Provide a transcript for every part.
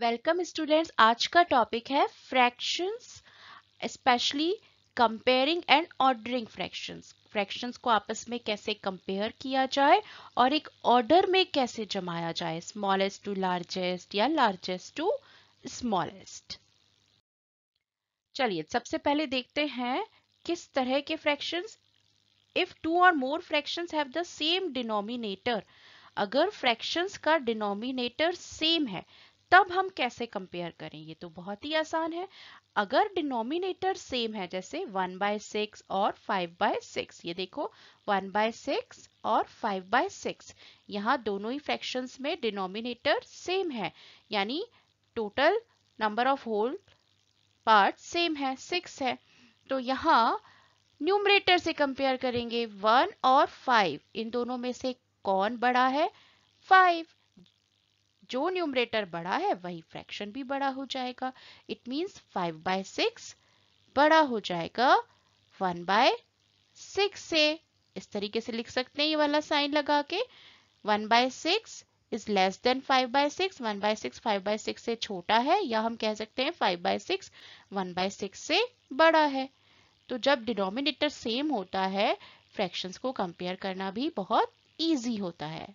Welcome students आज का topic है fractions specially comparing and ordering fractions fractions को आपस में कैसे कंपेयर किया जाए और एक ऑर्डर में कैसे जमाया जाए स्मॉलेस्ट टू लार्जेस्ट या लार्जेस्ट टू स्मॉलेस्ट चलिए सबसे पहले देखते हैं किस तरह के fractions if two or more fractions have the same denominator अगर फ्रैक्शंस का डिनोमिनेटर सेम है तब हम कैसे कंपेयर करें ये तो बहुत ही आसान है अगर डिनोमिनेटर सेम है जैसे वन बाय सिक्स और फाइव बाय सिक्स ये देखो वन बाय सिक्स और फाइव बाय सिक्स यहाँ दोनों ही फ्रैक्शंस में डिनोमिनेटर सेम है यानी total number of whole part same है सिक्स है तो यहाँ न्यूमरेटर से कंपेयर करेंगे वन और फाइव इन दोनों में से कौन बड़ा है फाइव जो न्यूमरेटर बड़ा है वही फ्रैक्शन भी बड़ा हो जाएगा it means five by six बड़ा हो जाएगा वन बाय सिक्स से इस तरीके से लिख सकते हैं ये वाला साइन लगा के one by six is less than five by six one by six five by six से छोटा है या हम कह सकते हैं five by six one by six से बड़ा है तो जब डिनोमिनेटर सेम होता है फ्रैक्शंस को कंपेयर करना भी बहुत ईजी होता है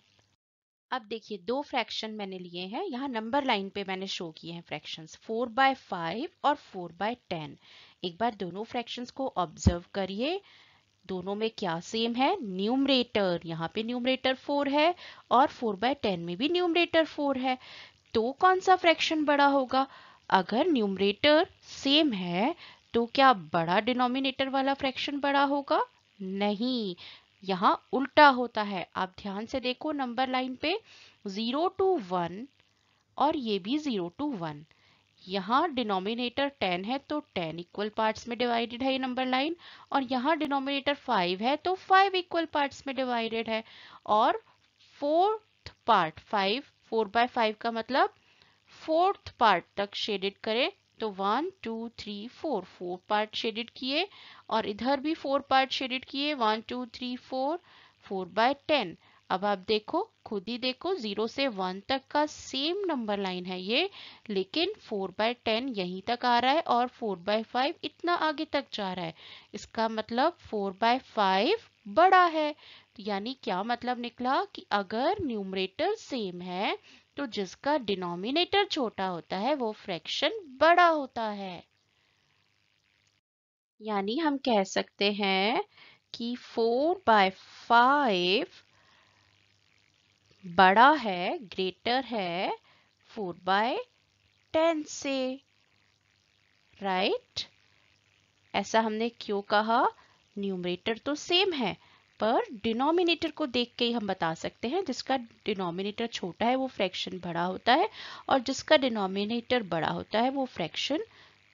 अब देखिए दो फ्रैक्शन मैंने लिए हैं यहाँ नंबर लाइन पे मैंने शो किए हैं फ्रैक्शंस फोर बाय फाइव और फोर बाय टेन एक बार दोनों फ्रैक्शंस को ऑब्जर्व करिए दोनों में क्या सेम है न्यूमरेटर यहाँ पे न्यूमरेटर फोर है और फोर बाय टेन में भी न्यूमरेटर फोर है तो कौन सा फ्रैक्शन बड़ा होगा अगर न्यूमरेटर सेम है तो क्या बड़ा डिनोमिनेटर वाला फ्रैक्शन बड़ा होगा नहीं यहाँ उल्टा होता है आप ध्यान से देखो नंबर लाइन पे जीरो टू वन और ये भी जीरो टू वन यहाँ डिनोमिनेटर टेन है तो टेन इक्वल पार्ट्स में डिवाइडेड है ये नंबर लाइन और यहाँ डिनोमिनेटर फाइव है तो फाइव इक्वल पार्ट्स में डिवाइडेड है और fourth part five four by five का मतलब फोर्थ पार्ट तक शेडेड करें तो one two three four four part shaded किए और इधर भी फोर पार्ट शेडेड किए one two three four four by ten अब आप देखो खुद ही देखो जीरो से वन तक का सेम नंबर लाइन है ये लेकिन फोर बाय टेन यहीं तक आ रहा है और फोर बाय फाइव इतना आगे तक जा रहा है इसका मतलब फोर बाय फाइव बड़ा है यानी क्या मतलब निकला कि अगर न्यूमरेटर सेम है तो जिसका डिनोमिनेटर छोटा होता है वो फ्रैक्शन बड़ा होता है यानी हम कह सकते हैं कि फोर बाय फाइव बड़ा है ग्रेटर है फोर बाय टेन से राइट right? ऐसा हमने क्यों कहा न्यूमरेटर तो सेम है पर डिनोमिनेटर को देख के ही हम बता सकते हैं जिसका डिनोमिनेटर छोटा है वो फ्रैक्शन बड़ा होता है और जिसका डिनोमिनेटर बड़ा होता है वो फ्रैक्शन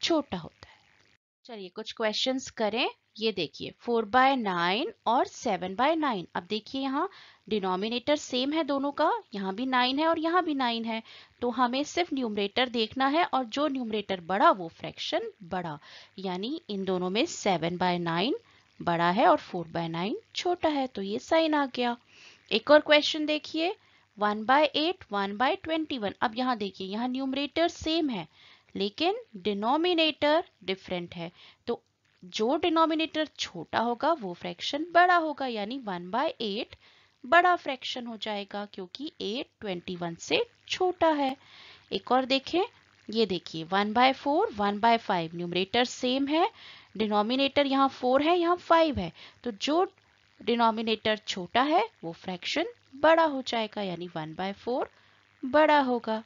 छोटा होता है चलिए कुछ क्वेश्चंस करें ये देखिए फोर बाय नाइन और सेवन बाय नाइन अब देखिए यहाँ डिनोमिनेटर सेम है दोनों का यहाँ भी नाइन है और यहाँ भी नाइन है तो हमें सिर्फ न्यूमरेटर देखना है और जो न्यूमरेटर बड़ा वो फ्रैक्शन बड़ा यानी इन दोनों में सेवन बाय नाइन बड़ा है और फोर बाय नाइन छोटा है तो ये साइन आ गया एक और क्वेश्चन देखिए one by eight one by twenty one अब यहाँ देखिए यहाँ न्यूमरेटर सेम है लेकिन डिनोमिनेटर डिफरेंट है तो जो डिनोमिनेटर छोटा होगा वो फ्रैक्शन बड़ा होगा यानी वन बाय एट बड़ा फ्रैक्शन हो जाएगा क्योंकि एट ट्वेंटी वन से छोटा है एक और देखें ये देखिए one by four one by five numerator same है डिनोमिनेटर यहाँ फोर है यहाँ फाइव है तो जो डिनोमिनेटर छोटा है वो फ्रैक्शन बड़ा हो जाएगा यानी वन बाय फोर बड़ा होगा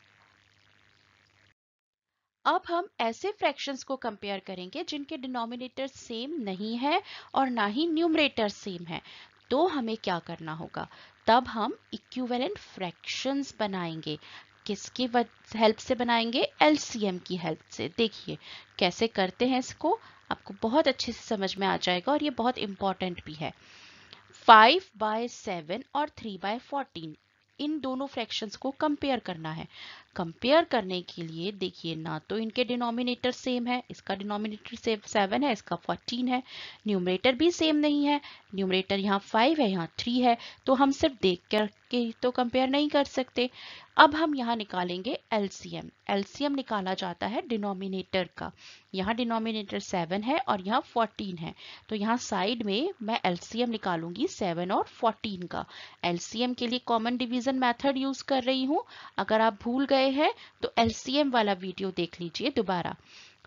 अब हम ऐसे फ्रैक्शंस को कंपेयर करेंगे जिनके डिनोमिनेटर सेम नहीं है और ना ही न्यूमरेटर सेम है तो हमें क्या करना होगा तब हम इक्विवेलेंट फ्रैक्शंस बनाएंगे किसकी हेल्प से बनाएंगे एलसीएम की हेल्प से देखिए कैसे करते हैं इसको आपको बहुत अच्छे से समझ में आ जाएगा और ये बहुत इंपॉर्टेंट भी है फाइव बाय सेवन और थ्री बाय फोर्टीन इन दोनों फ्रैक्शंस को कंपेयर करना है कंपेयर करने के लिए देखिए ना तो इनके डिनोमिनेटर सेम है इसका डिनोमिनेटर सेवन है इसका फोर्टीन है न्यूमरेटर भी सेम नहीं है न्यूमरेटर यहाँ फाइव है यहाँ थ्री है तो हम सिर्फ देख कर के तो कंपेयर नहीं कर सकते अब हम यहाँ निकालेंगे एलसीएम एलसीएम निकाला जाता है डिनोमिनेटर का यहाँ डिनोमिनेटर सेवन है और यहाँ फोर्टीन है तो यहाँ साइड में मैं एलसीएम निकालूंगी सेवन और फोर्टीन का एलसीएम के लिए कॉमन डिवीजन मेथड यूज कर रही हूँ अगर आप भूल गए गए हैं तो एलसीएम वाला वीडियो देख लीजिए दोबारा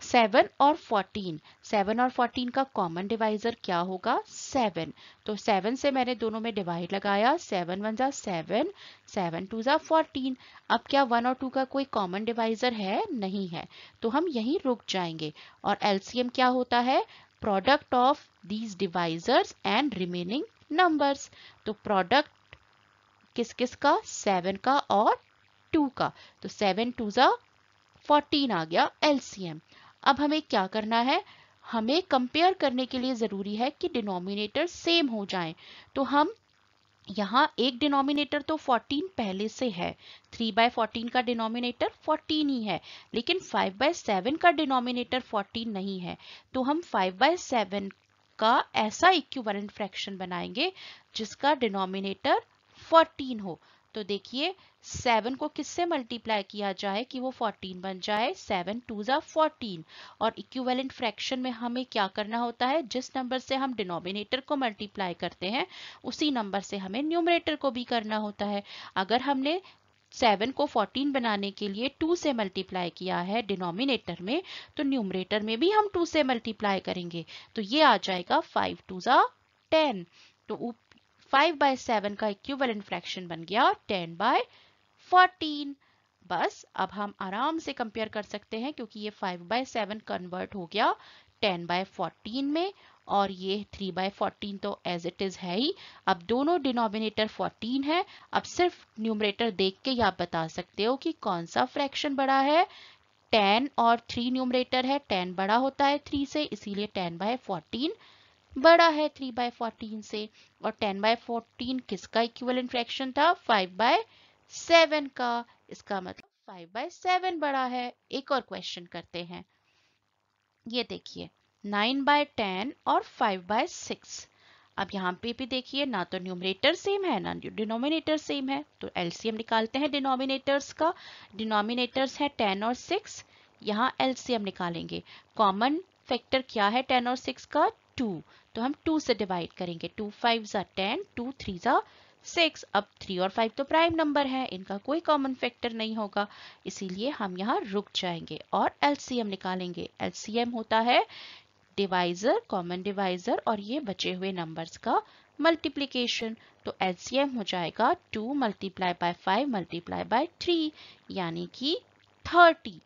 सेवन और फोर्टीन सेवन और फोर्टीन का कॉमन डिवाइजर क्या होगा सेवन तो सेवन से मैंने दोनों में डिवाइड लगाया सेवन वन जा सेवन सेवन टू जा फोर्टीन अब क्या वन और टू का कोई कॉमन डिवाइजर है नहीं है तो हम यहीं रुक जाएंगे और एलसीएम क्या होता है product of these divisors and remaining numbers तो प्रोडक्ट किस किस का सेवन का और टू का तो सेवन टू ज़ा फोर्टीन आ गया एलसीएम अब हमें क्या करना है हमें कंपेयर करने के लिए ज़रूरी है कि डिनोमिनेटर सेम हो जाएं तो हम यहाँ एक डिनोमिनेटर तो 14 पहले से है 3 बाय फोर्टीन का डिनोमिनेटर 14 ही है लेकिन 5 बाय सेवन का डिनोमिनेटर 14 नहीं है तो हम 5 बाय सेवन का ऐसा इक्विवेलेंट फ्रैक्शन बनाएंगे जिसका डिनोमिनेटर 14 हो तो देखिए सेवन को किससे मल्टीप्लाई किया जाए कि वो फोर्टीन बन जाए सेवन टू ज़ा फोर्टीन और इक्विवेलेंट फ्रैक्शन में हमें क्या करना होता है जिस नंबर से हम डिनोमिनेटर को मल्टीप्लाई करते हैं उसी नंबर से हमें न्यूमरेटर को भी करना होता है अगर हमने सेवन को फोर्टीन बनाने के लिए टू से मल्टीप्लाई किया है डिनोमिनेटर में तो न्यूमरेटर में भी हम टू से मल्टीप्लाई करेंगे तो ये आ जाएगा फाइव टू ज़ा टेन तो फाइव बाय सेवन का इक्विवेलेंट फ्रैक्शन बन गया टेन बाय फोर्टीन बस अब हम आराम से कंपेयर कर सकते हैं क्योंकि ये फाइव बाय सेवन कन्वर्ट हो गया टेन बाय फोर्टीन में और ये थ्री बाय फोर्टीन तो एज इट इज़ है ही अब दोनों डिनोमिनेटर फोर्टीन है अब सिर्फ न्यूमरेटर देख के ही आप बता सकते हो कि कौन सा फ्रैक्शन बड़ा है 10 और 3 न्यूमरेटर है 10 बड़ा होता है 3 से इसीलिए 10 बाय 14 बड़ा है 3 बाय 14 से और 10 बाय 14 किसका इक्वल फ्रैक्शन था 5 बाय सेवन का इसका मतलब फाइव बाय सेवन बड़ा है एक और क्वेश्चन करते हैं ये देखिए नाइन बाय टेन और फाइव बाय सिक्स अब यहाँ पे भी देखिए ना तो न्यूमरेटर सेम है ना डिनोमिनेटर सेम है तो एलसीएम निकालते हैं डिनोमिनेटर्स का डिनोमिनेटर्स है टेन और सिक्स यहाँ एलसीएम निकालेंगे कॉमन फैक्टर क्या है टेन और सिक्स का टू तो हम टू से डिवाइड करेंगे टू फाइव ज़ा टेन टू थ्री ज़ा सिक्स अब थ्री और फाइव तो प्राइम नंबर है इनका कोई कॉमन फैक्टर नहीं होगा इसीलिए हम यहाँ रुक जाएंगे और एलसीएम निकालेंगे एलसीएम होता है डिवाइजर कॉमन डिवाइजर और ये बचे हुए नंबर्स का मल्टीप्लीकेशन तो एलसीएम हो जाएगा two multiply by five multiply by three यानी कि थर्टी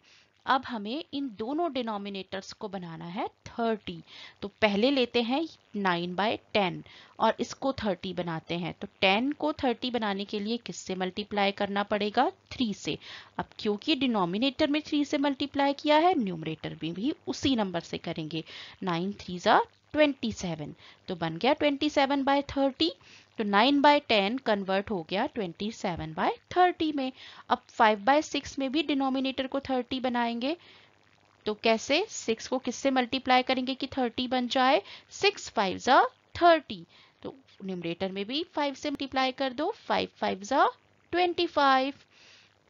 अब हमें इन दोनों डिनोमिनेटर्स को बनाना है 30 तो पहले लेते हैं 9 बाय टेन और इसको 30 बनाते हैं तो 10 को 30 बनाने के लिए किससे मल्टीप्लाई करना पड़ेगा 3 से अब क्योंकि डिनोमिनेटर में 3 से मल्टीप्लाई किया है न्यूमरेटर में भी, भी उसी नंबर से करेंगे 9 थ्री ज़ा 27 तो बन गया 27 सेवन बाय थर्टी तो 9 बाय टेन कन्वर्ट हो गया 27 सेवन बाय थर्टी में अब 5 बाय सिक्स में भी डिनोमिनेटर को 30 बनाएंगे तो कैसे 6 को किससे मल्टीप्लाई करेंगे कि 30 बन जाए 6 फाइव ज़ा थर्टी तो न्यूमरेटर में भी 5 से मल्टीप्लाई कर दो 5 फाइव ज़ा ट्वेंटी फाइव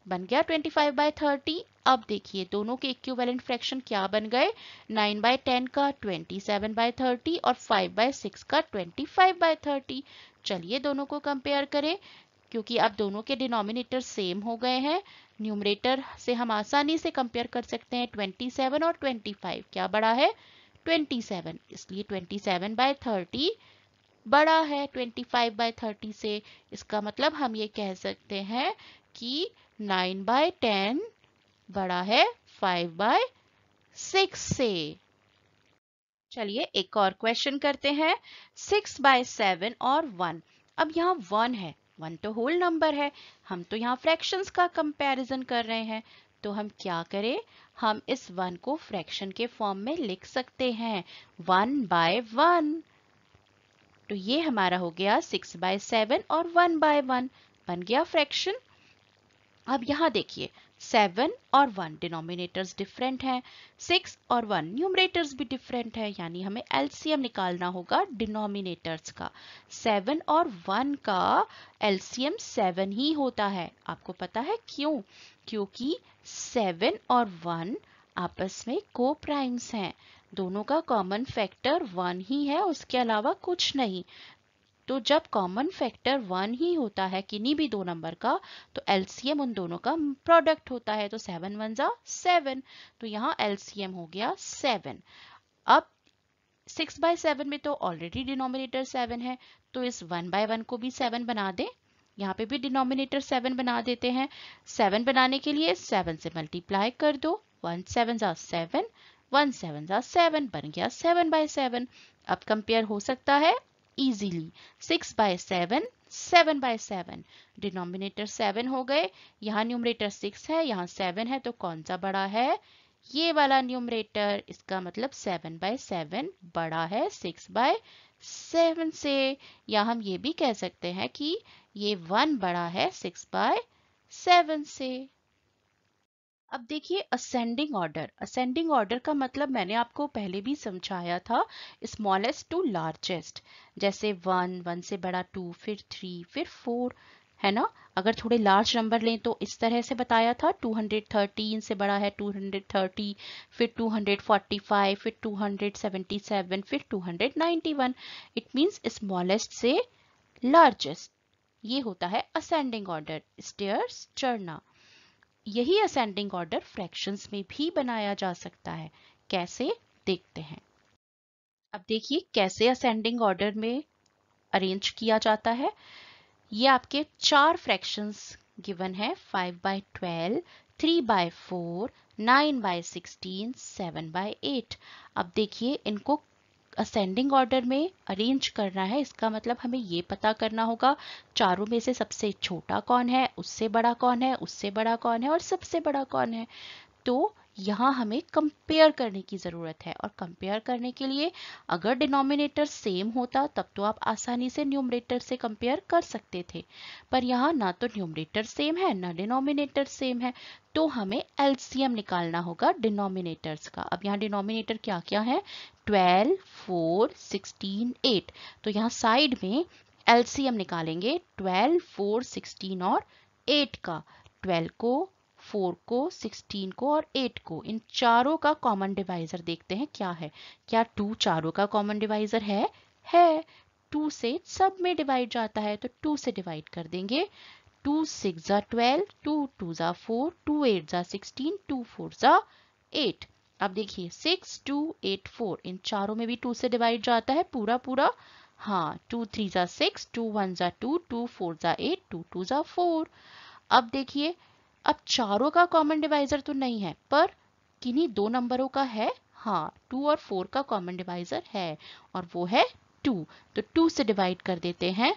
बन गया 25 फाइव बाय थर्टी अब देखिए दोनों के इक्विवेलेंट फ्रैक्शन क्या बन गए 9 बाय 10 का 27 सेवन बाय थर्टी और 5 बाय सिक्स का 25 फाइव बाय थर्टी चलिए दोनों को कंपेयर करें क्योंकि अब दोनों के डिनोमिनेटर सेम हो गए हैं न्यूमरेटर से हम आसानी से कंपेयर कर सकते हैं 27 और 25 क्या बड़ा है 27 इसलिए 27 सेवन बाय थर्टी बड़ा है 25 फाइव बाय थर्टी से इसका मतलब हम ये कह सकते हैं कि नाइन बाय टेन बड़ा है फाइव बाय सिक्स से चलिए एक और क्वेश्चन करते हैं सिक्स बाय सेवन और वन अब यहाँ वन है वन तो होल नंबर है हम तो यहाँ फ्रैक्शंस का कंपैरिजन कर रहे हैं तो हम क्या करें हम इस वन को फ्रैक्शन के फॉर्म में लिख सकते हैं वन बाय वन तो ये हमारा हो गया सिक्स बाय सेवन और वन बाय वन बन गया फ्रैक्शन अब यहाँ देखिए सेवन और वन डिनोमिनेटर्स डिफरेंट हैं सिक्स और वन न्यूमरेटर्स भी डिफरेंट हैं यानी हमें एलसीएम निकालना होगा डिनोमिनेटर्स का सेवन और वन का एलसीएम सेवन ही होता है आपको पता है क्यों क्योंकि सेवन और वन आपस में को प्राइम्स हैं दोनों का कॉमन फैक्टर वन ही है उसके अलावा कुछ नहीं तो जब कॉमन फैक्टर वन ही होता है किन्हीं भी दो नंबर का तो एलसीएम उन दोनों का प्रोडक्ट होता है तो सेवन वन जा सेवन तो यहाँ एलसीएम हो गया सेवन अब सिक्स बाय सेवन में तो ऑलरेडी डिनोमिनेटर सेवन है तो इस वन बाय वन को भी सेवन बना दें यहाँ पे भी डिनोमिनेटर सेवन बना देते हैं सेवन बनाने के लिए सेवन से मल्टीप्लाई कर दो वन सेवन जा सेवन वन सेवन जा सेवन बन गया सेवन बाय सेवन अब कंपेयर हो सकता है easily. 6 by 7, 7 by 7. डिनोमिनेटर 7 हो गए यहाँ न्यूमरेटर 6 है यहाँ 7 है तो कौन सा बड़ा है ये वाला न्यूमरेटर इसका मतलब 7 बाय 7 बड़ा है 6 बाय 7 से या हम ये भी कह सकते हैं कि ये 1 बड़ा है 6 बाय 7 से अब देखिए असेंडिंग ऑर्डर असेंडिंग ऑर्डर का मतलब मैंने आपको पहले भी समझाया था स्मॉलेस्ट टू लार्जेस्ट जैसे वन वन से बड़ा टू फिर थ्री फिर फोर है ना अगर थोड़े लार्ज नंबर लें तो इस तरह से बताया था 213 से बड़ा है 230 फिर 245 फिर 277 फिर 291 इट मींस स्मॉलेस्ट से लार्जेस्ट ये होता है असेंडिंग ऑर्डर स्टेयर्स चढ़ना यही असेंडिंग ऑर्डर फ्रैक्शंस में भी बनाया जा सकता है कैसे देखते हैं अब देखिए कैसे असेंडिंग ऑर्डर में अरेंज किया जाता है ये आपके चार फ्रैक्शंस गिवन है five by twelve three by four nine by sixteen seven by eight अब देखिए इनको असेंडिंग ऑर्डर में अरेंज करना है इसका मतलब हमें ये पता करना होगा चारों में से सबसे छोटा कौन है उससे बड़ा कौन है उससे बड़ा कौन है और सबसे बड़ा कौन है तो यहाँ हमें कंपेयर करने की ज़रूरत है और कंपेयर करने के लिए अगर डिनोमिनेटर सेम होता तब तो आप आसानी से न्यूमरेटर से कंपेयर कर सकते थे पर यहाँ ना तो न्यूमरेटर सेम है ना डिनोमिनेटर सेम है तो हमें एलसीएम निकालना होगा डिनोमिनेटर्स का अब यहाँ डिनोमिनेटर क्या क्या है ट्वेल्व फोर सिक्सटीन एट तो यहाँ साइड में एलसीएम निकालेंगे ट्वेल्व फोर सिक्सटीन और एट का ट्वेल्व को फोर को सिक्सटीन को और एट को इन चारों का कॉमन डिवाइजर देखते हैं क्या है क्या टू चारों का कॉमन डिवाइजर है है टू से सब में डिवाइड जाता है तो टू से डिवाइड कर देंगे टू सिक्स ज़ा ट्वेल्व टू टू ज़ा फोर टू एट ज़ा सिक्सटीन टू फोर ज़ा एट अब देखिए सिक्स टू एट फोर इन चारों में भी टू से डिवाइड जाता है पूरा पूरा हाँ टू थ्री ज़ा सिक्स टू वन ज़ा टू टू फोर ज़ा एट टू टू ज़ा फोर अब देखिए अब चारों का कॉमन डिवाइज़र तो नहीं है पर किन्हीं दो नंबरों का है हाँ टू और फोर का कॉमन डिवाइज़र है और वो है टू तो टू से डिवाइड कर देते हैं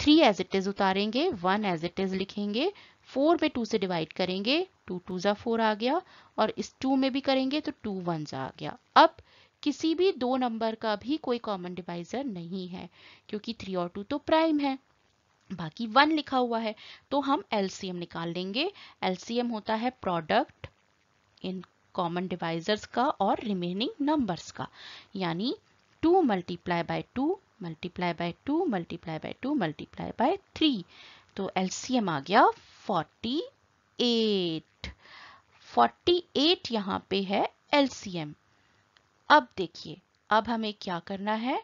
थ्री एज इट इज़ उतारेंगे वन एज इट इज़ लिखेंगे फोर में टू से डिवाइड करेंगे टू टू ज़ा फोर आ गया और इस टू में भी करेंगे तो टू वन ज़ा आ गया अब किसी भी दो नंबर का भी कोई कॉमन डिवाइज़र नहीं है क्योंकि थ्री और टू तो प्राइम है बाकी वन लिखा हुआ है तो हम एलसीएम निकाल लेंगे एलसीएम होता है प्रोडक्ट इन कॉमन डिवाइजर्स का और रिमेनिंग नंबर्स का यानी two multiply by two multiply by two multiply by two multiply by three तो एलसीएम आ गया 48 48 यहाँ पे है एलसीएम अब देखिए अब हमें क्या करना है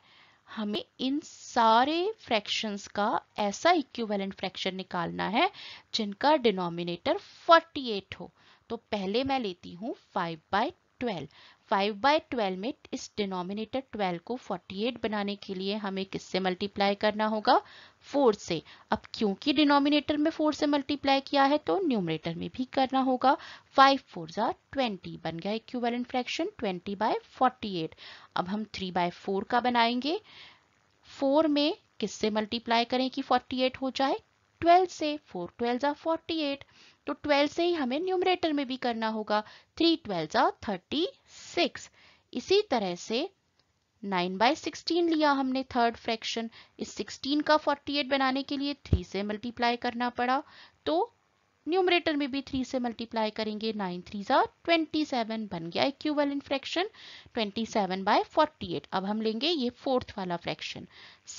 हमें इन सारे फ्रैक्शंस का ऐसा इक्विवेलेंट फ्रैक्शन निकालना है जिनका डिनोमिनेटर 48 हो तो पहले मैं लेती हूँ 5 by twelve five by twelve में इस डिनोमिनेटर ट्वेल्व को फोर्टी एट बनाने के लिए हमें किससे मल्टीप्लाई करना होगा फोर से अब क्योंकि डिनोमिनेटर में फोर से मल्टीप्लाई किया है तो न्यूमरेटर में भी करना होगा फाइव फोर जा ट्वेंटी बन गया equivalent fraction twenty by forty eight अब हम थ्री बाय फोर का बनाएंगे फोर में किससे मल्टीप्लाई करें कि 48 हो जाए 12 से फोर ट्वेल्व ज़ा फोर्टी एट तो 12 से ही हमें न्यूमरेटर में भी करना होगा थ्री ट्वेल्व ज़ा थर्टी सिक्स इसी तरह से 9 बाय सिक्सटीन लिया हमने थर्ड फ्रैक्शन इस 16 का 48 बनाने के लिए 3 से मल्टीप्लाई करना पड़ा तो न्यूमरेटर में भी 3 से मल्टीप्लाई करेंगे 9 थ्री ज़ा ट्वेंटी बन गया equivalent fraction 27 seven by forty अब हम लेंगे ये फोर्थ वाला फ्रैक्शन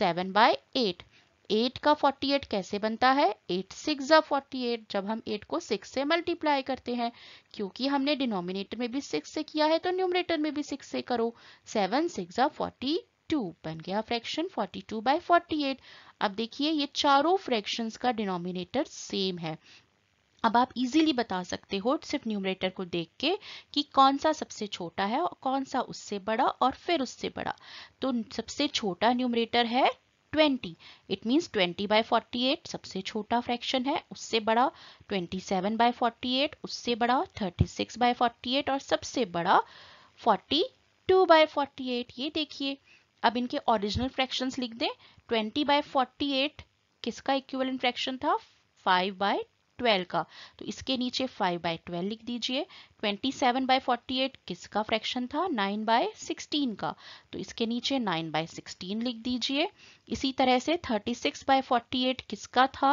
7 बाय एट एट का फोर्टी एट कैसे बनता है एट सिक्स ज़ा फोर्टी एट जब हम एट को सिक्स से मल्टीप्लाई करते हैं क्योंकि हमने डिनोमिनेटर में भी सिक्स से किया है तो न्यूमरेटर में भी सिक्स से करो सेवन सिक्स ज़ा फोर्टी टू बन गया fraction forty two by forty eight अब देखिए ये चारों फ्रैक्शंस का डिनोमिनेटर सेम है अब आप इजीली बता सकते हो सिर्फ न्यूमरेटर को देख के कि कौन सा सबसे छोटा है और कौन सा उससे बड़ा और फिर उससे बड़ा तो सबसे छोटा न्यूमरेटर है 20 इट मीन्स 20 बाय 48 सबसे छोटा फ्रैक्शन है उससे बड़ा 27 बाय 48 उससे बड़ा 36 बाय 48 और सबसे बड़ा 42 बाय 48 ये देखिए अब इनके ओरिजिनल फ्रैक्शंस लिख दें 20 बाय 48 किसका इक्वल फ्रैक्शन था 5 बाय ट्वेल्व का तो इसके नीचे फाइव बाई ट्वेल्व लिख दीजिए twenty seven by forty eight किसका फ्रैक्शन था नाइन बाय सिक्सटीन का तो इसके नीचे नाइन बाय सिक्सटीन लिख दीजिए इसी तरह से thirty six by forty eight किसका था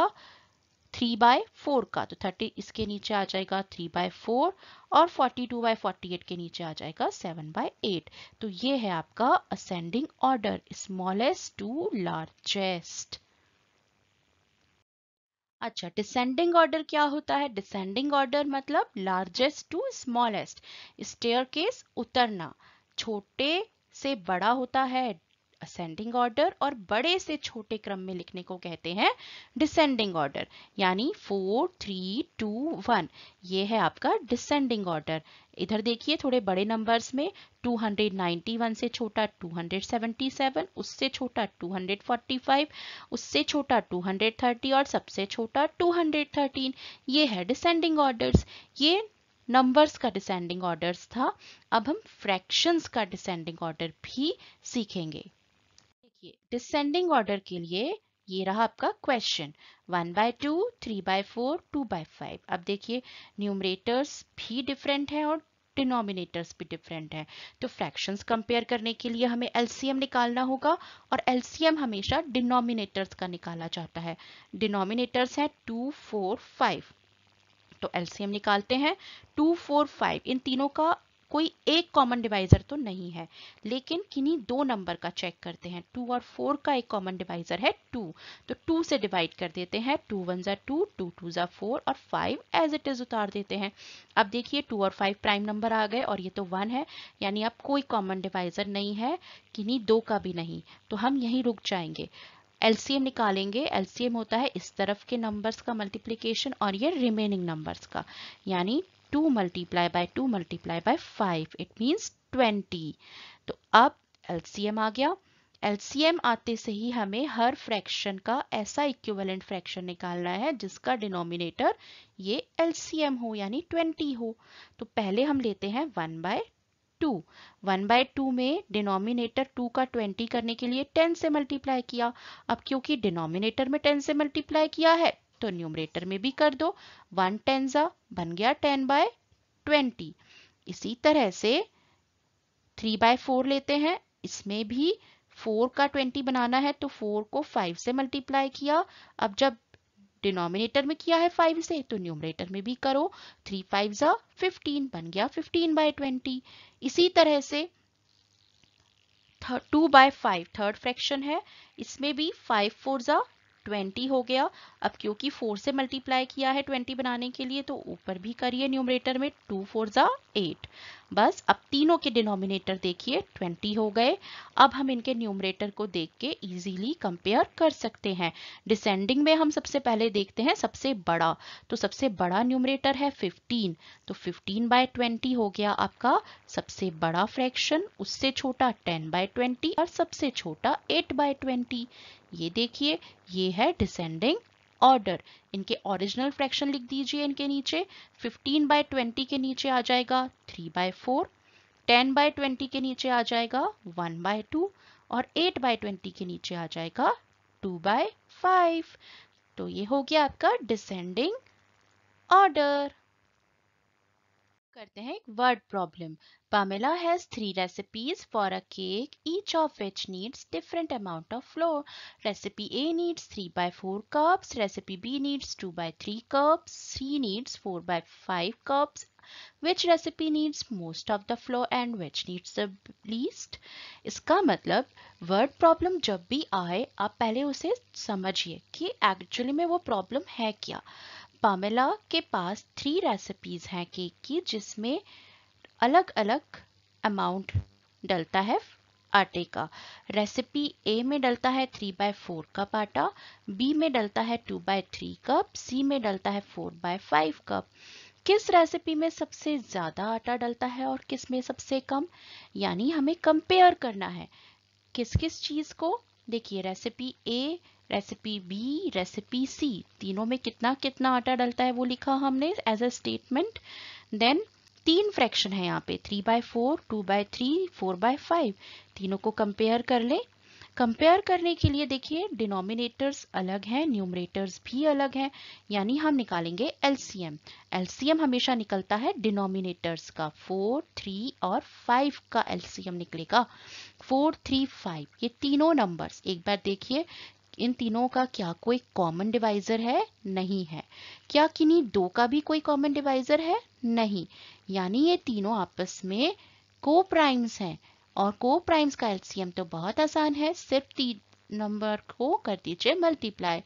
थ्री बाय फोर का तो थर्टी इसके नीचे आ जाएगा थ्री बाय फोर और forty two by forty eight के नीचे आ जाएगा सेवन बाय एट तो ये है आपका ascending order smallest to largest अच्छा डिसेंडिंग ऑर्डर क्या होता है डिसेंडिंग ऑर्डर मतलब largest to smallest staircase उतरना छोटे से बड़ा होता है असेंडिंग ऑर्डर और बड़े से छोटे क्रम में लिखने को कहते हैं डिसेंडिंग ऑर्डर यानी फोर थ्री टू वन ये है आपका डिसेंडिंग ऑर्डर इधर देखिए थोड़े बड़े नंबर्स में 291 से छोटा 277 उससे छोटा 245 उससे छोटा 230 और सबसे छोटा 213 ये है डिसेंडिंग ऑर्डर्स ये नंबर्स का डिसेंडिंग ऑर्डर्स था अब हम फ्रैक्शंस का डिसेंडिंग ऑर्डर भी सीखेंगे देखिए डिसेंडिंग ऑर्डर के लिए ये रहा आपका question one by two three by four two by five अब देखिए न्यूमरेटर्स भी डिफरेंट है और डिनोमिनेटर्स भी डिफरेंट है तो फ्रैक्शंस कंपेयर करने के लिए हमें एलसीएम निकालना होगा और एलसीएम हमेशा डिनोमिनेटर्स का निकाला जाता है डिनोमिनेटर्स है टू फोर फाइव तो एलसीएम निकालते हैं टू फोर फाइव इन तीनों का कोई एक कॉमन डिवाइजर तो नहीं है लेकिन किन्हीं दो नंबर का चेक करते हैं टू और फोर का एक कॉमन डिवाइजर है टू तो टू से डिवाइड कर देते हैं टू वन ज़ा टू टू टू ज़ा फोर और फाइव एज इट इज़ उतार देते हैं अब देखिए टू और फाइव प्राइम नंबर आ गए और ये तो वन है यानी अब कोई कॉमन डिवाइजर नहीं है किन्हीं दो का भी नहीं तो हम यहीं रुक जाएंगे एलसीएम निकालेंगे एलसीएम होता है इस तरफ के नंबर्स का मल्टीप्लिकेशन और ये रिमेनिंग नंबर्स का यानी 2 multiply by 2 multiply by 5 it means 20 तो अब एलसीएम आ गया एलसीएम आते से ही हमें हर फ्रैक्शन का ऐसा इक्विवेलेंट फ्रैक्शन निकालना है जिसका डिनोमिनेटर ये एलसीएम हो यानी 20 हो तो पहले हम लेते हैं 1 by two one by two में डिनोमिनेटर टू का ट्वेंटी करने के लिए टेन से मल्टीप्लाई किया अब क्योंकि डिनोमिनेटर में टेन से मल्टीप्लाई किया है तो न्यूमरेटर में भी कर दो वन टेंजा बन गया टेन बाय ट्वेंटी इसी तरह से थ्री बाय फोर लेते हैं इसमें भी फोर का ट्वेंटी बनाना है तो फोर को फाइव से मल्टीप्लाई किया अब जब डिनोमिनेटर में किया है फाइव से तो न्यूमरेटर में भी करो थ्री फाइव ज़ा फिफ्टीन बन गया फिफ्टीन बाय ट्वेंटी इसी तरह से two by five third fraction है इसमें भी फाइव फोर ज़ा ट्वेंटी हो गया अब क्योंकि फोर से मल्टीप्लाई किया है ट्वेंटी बनाने के लिए तो ऊपर भी करिए न्यूमरेटर में टू फोर ज़ा एट बस अब तीनों के डिनोमिनेटर देखिए ट्वेंटी हो गए अब हम इनके न्यूमरेटर को देख के ईजीली कंपेयर कर सकते हैं डिसेंडिंग में हम सबसे पहले देखते हैं सबसे बड़ा तो सबसे बड़ा न्यूमरेटर है फिफ्टीन तो फिफ्टीन बाय ट्वेंटी हो गया आपका सबसे बड़ा फ्रैक्शन उससे छोटा टेन बाय ट्वेंटी और सबसे छोटा एट बाय ट्वेंटी ये देखिए ये है डिसेंडिंग ऑर्डर इनके ओरिजिनल फ्रैक्शन लिख दीजिए इनके नीचे 15 बाय 20 के नीचे आ जाएगा 3 बाय 4 10 बाय 20 के नीचे आ जाएगा 1 बाय 2 और 8 बाय 20 के नीचे आ जाएगा 2 बाय 5 तो ये हो गया आपका डिसेंडिंग ऑर्डर करते हैं एक word problem Pamela has three recipes for a cake each of which needs different amount of flour recipe A needs three by four cups recipe B needs two by three cups C needs four by five cups which recipe needs most of the flour and which needs the least इसका मतलब word problem जब भी आए आप पहले उसे समझिए कि एक्चुअली में वो प्रॉब्लम है क्या पामेला के पास थ्री रेसिपीज़ हैं केक की जिसमें अलग अलग अमाउंट डलता है आटे का रेसिपी ए में डलता है थ्री बाय फोर कप आटा बी में डलता है two by three cup C में डलता है फोर बाय फाइव कप किस रेसिपी में सबसे ज़्यादा आटा डलता है और किस में सबसे कम यानी हमें कंपेयर करना है किस किस चीज़ को देखिए recipe A recipe B recipe C तीनों में कितना कितना आटा डलता है वो लिखा हमने एज अ स्टेटमेंट देन तीन फ्रैक्शन है यहाँ पे three by four two by three four by five तीनों को कंपेयर कर ले कंपेयर करने के लिए देखिए डिनोमिनेटर्स अलग हैं न्यूमरेटर्स भी अलग हैं यानी हम निकालेंगे एलसीएम एलसीएम हमेशा निकलता है डिनोमिनेटर्स का फोर थ्री और फाइव का एलसीएम निकलेगा फोर थ्री फाइव ये तीनों नंबर्स एक बार देखिए इन तीनों का क्या कोई कॉमन डिवाइजर है नहीं है क्या किन्हीं दो का भी कोई कॉमन डिवाइजर है नहीं यानी ये तीनों आपस में को प्राइम्स हैं और को प्राइम्स का एलसीएम तो बहुत आसान है सिर्फ तीन नंबर को कर दीजिए multiply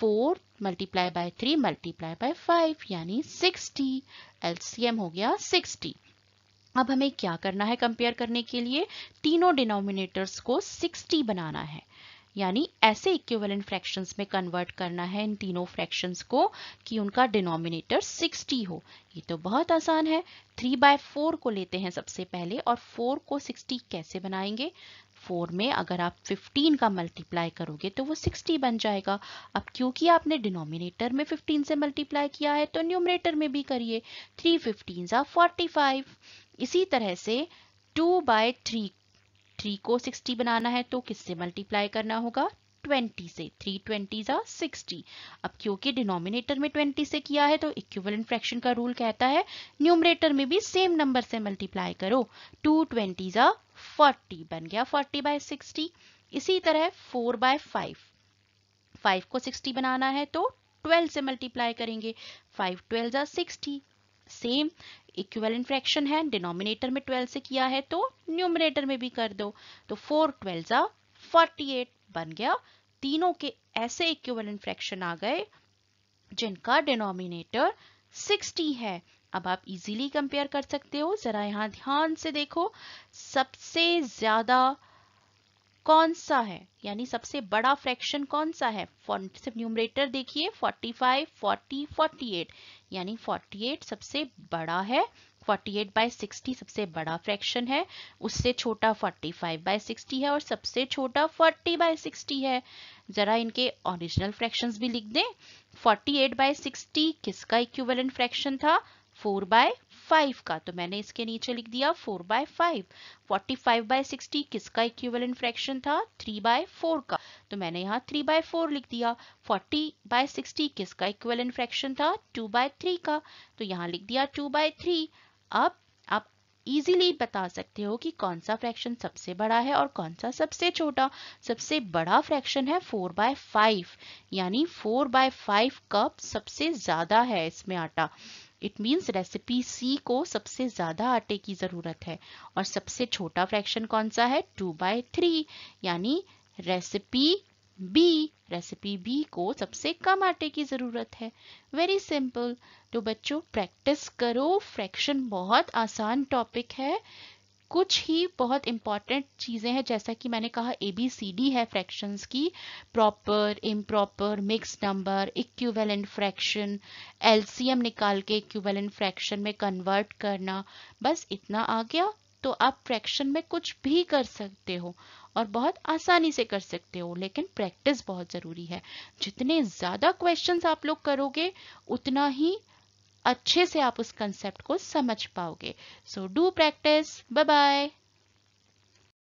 four multiply by three multiply by five यानी सिक्सटी एलसीएम हो गया सिक्सटी अब हमें क्या करना है कंपेयर करने के लिए तीनों डिनोमिनेटर्स को सिक्सटी बनाना है यानी ऐसे इक्विवेलेंट फ्रैक्शंस में कन्वर्ट करना है इन तीनों फ्रैक्शंस को कि उनका डिनोमिनेटर 60 हो ये तो बहुत आसान है 3 बाय फोर को लेते हैं सबसे पहले और 4 को 60 कैसे बनाएंगे 4 में अगर आप 15 का मल्टीप्लाई करोगे तो वो 60 बन जाएगा अब क्योंकि आपने डिनोमिनेटर में 15 से मल्टीप्लाई किया है तो न्यूमरेटर में भी करिए थ्री फिफ्टीन सा फोर्टी इसी तरह से टू बाय थ्री थ्री को सिक्सटी बनाना है तो किससे मल्टीप्लाई करना होगा 20 से थ्री ट्वेंटी ज़ा सिक्सटी अब क्योंकि डिनोमिनेटर में 20 से किया है तो इक्विवेलेंट फ्रैक्शन का रूल कहता है न्यूमरेटर में भी सेम नंबर से मल्टीप्लाई करो टू ट्वेंटी ज़ा फोर्टी बन गया 40 बाय 60 इसी तरह 4 बाय 5 5 को 60 बनाना है तो 12 से मल्टीप्लाई करेंगे 5 ट्वेल्व ज़ा सिक्सटी सेम इक्वेलेंट फ्रैक्शन है डिनोमिनेटर में 12 से किया है तो न्यूमिनेटर में भी कर दो तो फोर ट्वेल्व जा फोर्टी एट बन गया तीनों के ऐसे इक्वेलेंट फ्रैक्शन आ गए जिनका डिनोमिनेटर 60 है अब आप इजीली कंपेयर कर सकते हो जरा यहां ध्यान से देखो सबसे ज्यादा कौन सा है यानी सबसे बड़ा फ्रैक्शन कौन सा है सिर्फ न्यूमरेटर देखिए 45, 40, 48 यानी 48 सबसे बड़ा है 48 एट बाय सिक्सटी सबसे बड़ा फ्रैक्शन है उससे छोटा 45 फाइव बाय सिक्सटी है और सबसे छोटा 40 बाय सिक्सटी है जरा इनके ओरिजिनल फ्रैक्शंस भी लिख दें 48 एट बाय सिक्सटी किसका इक्विवेलेंट फ्रैक्शन था 4 बाय फाइव का तो मैंने इसके नीचे लिख दिया four by five forty five by sixty किसका इक्विवेलेंट फ्रैक्शन था थ्री बाय फोर का तो मैंने यहाँ थ्री बाय फोर लिख दिया फोर्टी बाय सिक्सटी किसका इक्विवेलेंट फ्रैक्शन था टू बाय थ्री का तो यहाँ लिख दिया टू बाय थ्री अब आप इजीली बता सकते हो कि कौन सा फ्रैक्शन सबसे बड़ा है और कौन सा सबसे छोटा सबसे बड़ा फ्रैक्शन है फोर बाय फाइव यानी फोर बाय फाइव कप सबसे ज़्यादा है इसमें आटा इट मीन्स रेसिपी सी को सबसे ज़्यादा आटे की ज़रूरत है और सबसे छोटा फ्रैक्शन कौन सा है टू बाय थ्री यानी रेसिपी बी रेसिपी बी को सबसे कम आटे की ज़रूरत है वेरी सिंपल तो बच्चों प्रैक्टिस करो फ्रैक्शन बहुत आसान टॉपिक है कुछ ही बहुत इंपॉर्टेंट चीज़ें हैं जैसा कि मैंने कहा ए बी सी डी है फ्रैक्शंस की proper improper mix number equivalent fraction LCM निकाल के इक्वेलेंट फ्रैक्शन में कन्वर्ट करना बस इतना आ गया तो आप फ्रैक्शन में कुछ भी कर सकते हो और बहुत आसानी से कर सकते हो लेकिन प्रैक्टिस बहुत ज़रूरी है जितने ज़्यादा क्वेश्चंस आप लोग करोगे उतना ही अच्छे से आप उस कंसेप्ट को समझ पाओगे so do practice bye bye